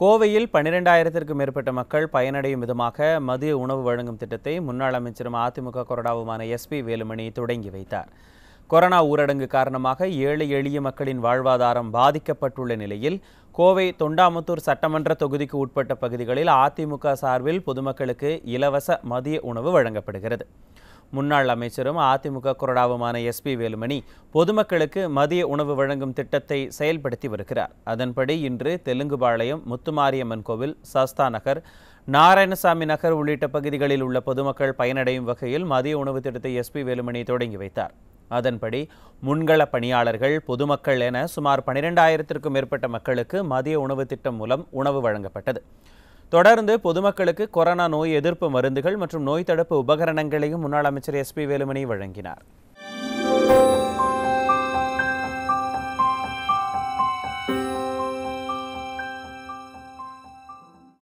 கோவையில் பன்னிரெண்டாயிரத்திற்கும் மேற்பட்ட மக்கள் பயனடையும் விதமாக மதிய உணவு வழங்கும் திட்டத்தை முன்னாள் அமைச்சரும் அதிமுக கொறடாவுமான எஸ்பி வேலுமணி தொடங்கி வைத்தார் கொரோனா ஊரடங்கு காரணமாக ஏழை எளிய மக்களின் வாழ்வாதாரம் பாதிக்கப்பட்டுள்ள நிலையில் கோவை தொண்டாமுத்தூர் சட்டமன்ற தொகுதிக்கு உட்பட்ட பகுதிகளில் அதிமுக சார்பில் பொதுமக்களுக்கு இலவச மதிய உணவு வழங்கப்படுகிறது முன்னாள் அமைச்சரும் அதிமுக குரடாவுமான எஸ் பி வேலுமணி பொதுமக்களுக்கு மதிய உணவு வழங்கும் திட்டத்தை செயல்படுத்தி வருகிறார் அதன்படி இன்று தெலுங்குபாளையம் முத்துமாரியம்மன் கோவில் சஸ்தா நகர் நாராயணசாமி நகர் உள்ளிட்ட பகுதிகளில் உள்ள பொதுமக்கள் பயனடையும் வகையில் மதிய உணவு திட்டத்தை எஸ் பி வேலுமணி தொடங்கி வைத்தார் அதன்படி முன்கள பணியாளர்கள் பொதுமக்கள் என சுமார் பனிரெண்டாயிரத்திற்கும் மேற்பட்ட மக்களுக்கு மதிய உணவு திட்டம் மூலம் உணவு வழங்கப்பட்டது தொடர்ந்து பொதுமக்களுக்கு கொரோனா நோய் எதிர்ப்பு மருந்துகள் மற்றும் நோய் தடுப்பு உபகரணங்களையும் முன்னாள் அமைச்சர் எஸ் பி வேலுமணி வழங்கினார்